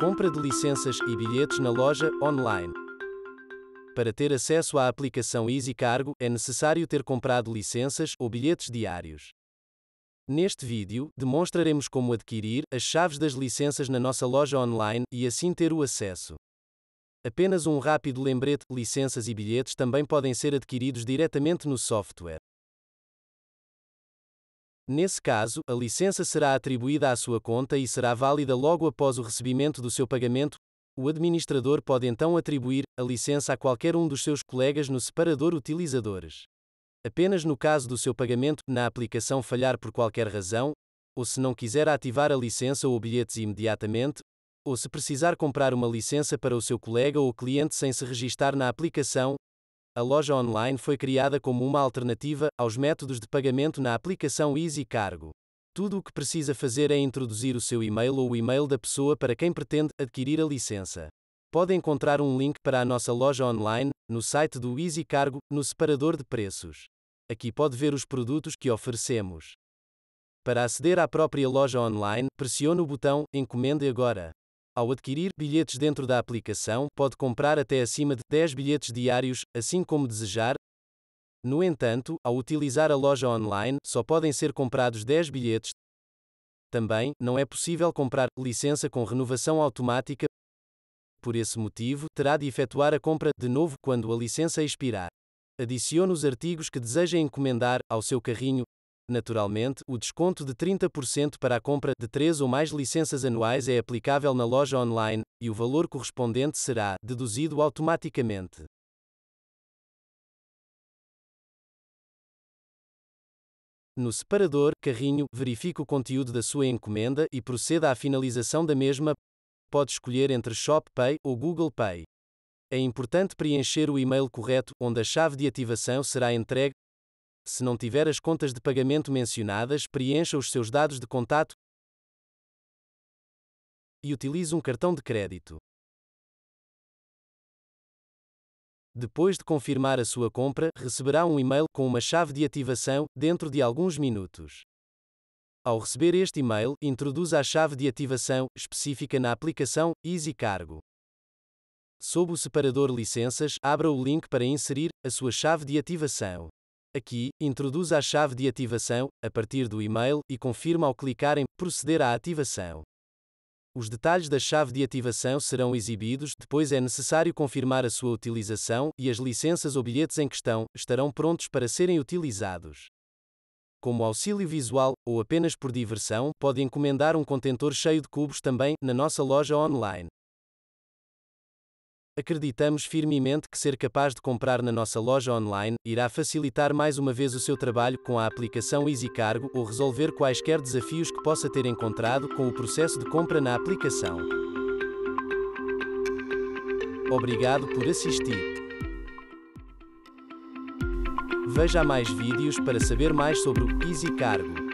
Compra de licenças e bilhetes na loja online. Para ter acesso à aplicação Easy Cargo, é necessário ter comprado licenças ou bilhetes diários. Neste vídeo, demonstraremos como adquirir as chaves das licenças na nossa loja online e assim ter o acesso. Apenas um rápido lembrete: licenças e bilhetes também podem ser adquiridos diretamente no software. Nesse caso, a licença será atribuída à sua conta e será válida logo após o recebimento do seu pagamento. O administrador pode então atribuir a licença a qualquer um dos seus colegas no separador utilizadores. Apenas no caso do seu pagamento na aplicação falhar por qualquer razão, ou se não quiser ativar a licença ou bilhetes imediatamente, ou se precisar comprar uma licença para o seu colega ou cliente sem se registar na aplicação, a loja online foi criada como uma alternativa aos métodos de pagamento na aplicação Easy Cargo. Tudo o que precisa fazer é introduzir o seu e-mail ou o e-mail da pessoa para quem pretende adquirir a licença. Pode encontrar um link para a nossa loja online no site do Easy Cargo, no separador de preços. Aqui pode ver os produtos que oferecemos. Para aceder à própria loja online, pressione o botão Encomende agora. Ao adquirir bilhetes dentro da aplicação, pode comprar até acima de 10 bilhetes diários, assim como desejar. No entanto, ao utilizar a loja online, só podem ser comprados 10 bilhetes. Também, não é possível comprar licença com renovação automática. Por esse motivo, terá de efetuar a compra de novo quando a licença expirar. Adicione os artigos que deseja encomendar ao seu carrinho Naturalmente, o desconto de 30% para a compra de 3 ou mais licenças anuais é aplicável na loja online, e o valor correspondente será deduzido automaticamente. No separador, carrinho, verifique o conteúdo da sua encomenda e proceda à finalização da mesma. Pode escolher entre Shop Pay ou Google Pay. É importante preencher o e-mail correto, onde a chave de ativação será entregue se não tiver as contas de pagamento mencionadas, preencha os seus dados de contato e utilize um cartão de crédito. Depois de confirmar a sua compra, receberá um e-mail com uma chave de ativação dentro de alguns minutos. Ao receber este e-mail, introduza a chave de ativação específica na aplicação Easy Cargo. Sob o separador Licenças, abra o link para inserir a sua chave de ativação. Aqui, introduza a chave de ativação, a partir do e-mail, e confirma ao clicar em Proceder à ativação. Os detalhes da chave de ativação serão exibidos, depois é necessário confirmar a sua utilização e as licenças ou bilhetes em questão estarão prontos para serem utilizados. Como auxílio visual, ou apenas por diversão, pode encomendar um contentor cheio de cubos também na nossa loja online. Acreditamos firmemente que ser capaz de comprar na nossa loja online irá facilitar mais uma vez o seu trabalho com a aplicação Easy Cargo ou resolver quaisquer desafios que possa ter encontrado com o processo de compra na aplicação. Obrigado por assistir. Veja mais vídeos para saber mais sobre o Easy Cargo.